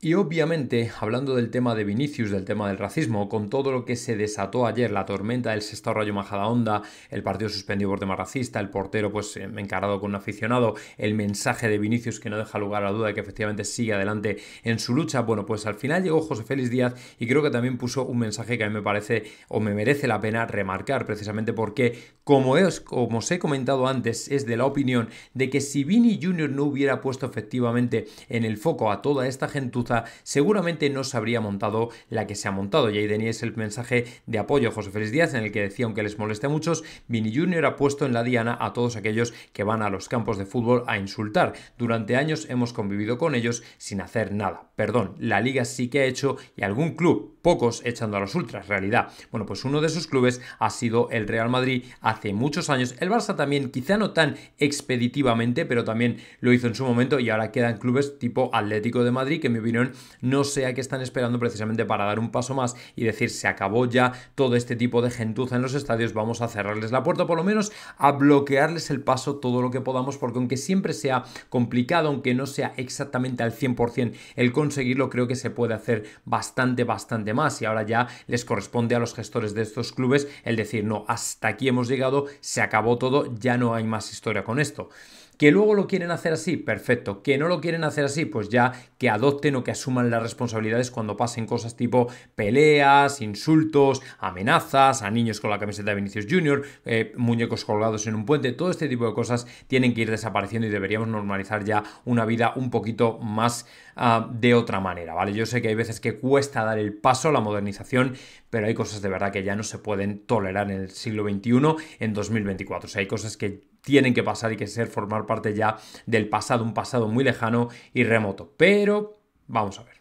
Y obviamente, hablando del tema de Vinicius, del tema del racismo, con todo lo que se desató ayer, la tormenta del sexto rayo onda, el partido suspendido por tema racista, el portero pues em, encarado con un aficionado, el mensaje de Vinicius que no deja lugar a la duda de que efectivamente sigue adelante en su lucha, bueno, pues al final llegó José Félix Díaz y creo que también puso un mensaje que a mí me parece o me merece la pena remarcar, precisamente porque, como, es, como os he comentado antes, es de la opinión de que si Vini Jr. no hubiera puesto efectivamente en el foco a toda esta gente seguramente no se habría montado la que se ha montado. Y ahí es el mensaje de apoyo a José Félix Díaz en el que decía, aunque les moleste a muchos, Vini Junior ha puesto en la diana a todos aquellos que van a los campos de fútbol a insultar. Durante años hemos convivido con ellos sin hacer nada. Perdón, la liga sí que ha hecho y algún club, pocos echando a los ultras, realidad. Bueno, pues uno de esos clubes ha sido el Real Madrid hace muchos años. El Barça también, quizá no tan expeditivamente, pero también lo hizo en su momento y ahora quedan clubes tipo Atlético de Madrid, que me vino no sea que están esperando precisamente para dar un paso más y decir se acabó ya todo este tipo de gentuza en los estadios, vamos a cerrarles la puerta, por lo menos a bloquearles el paso todo lo que podamos, porque aunque siempre sea complicado, aunque no sea exactamente al 100% el conseguirlo, creo que se puede hacer bastante, bastante más y ahora ya les corresponde a los gestores de estos clubes el decir, no, hasta aquí hemos llegado, se acabó todo, ya no hay más historia con esto. Que luego lo quieren hacer así, perfecto. Que no lo quieren hacer así, pues ya que adopten o que asuman las responsabilidades cuando pasen cosas tipo peleas, insultos, amenazas a niños con la camiseta de Vinicius Junior, eh, muñecos colgados en un puente, todo este tipo de cosas tienen que ir desapareciendo y deberíamos normalizar ya una vida un poquito más ah, de otra manera, ¿vale? Yo sé que hay veces que cuesta dar el paso a la modernización, pero hay cosas de verdad que ya no se pueden tolerar en el siglo XXI, en 2024. O sea, hay cosas que tienen que pasar y que ser formar parte ya del pasado, un pasado muy lejano y remoto. Pero vamos a ver.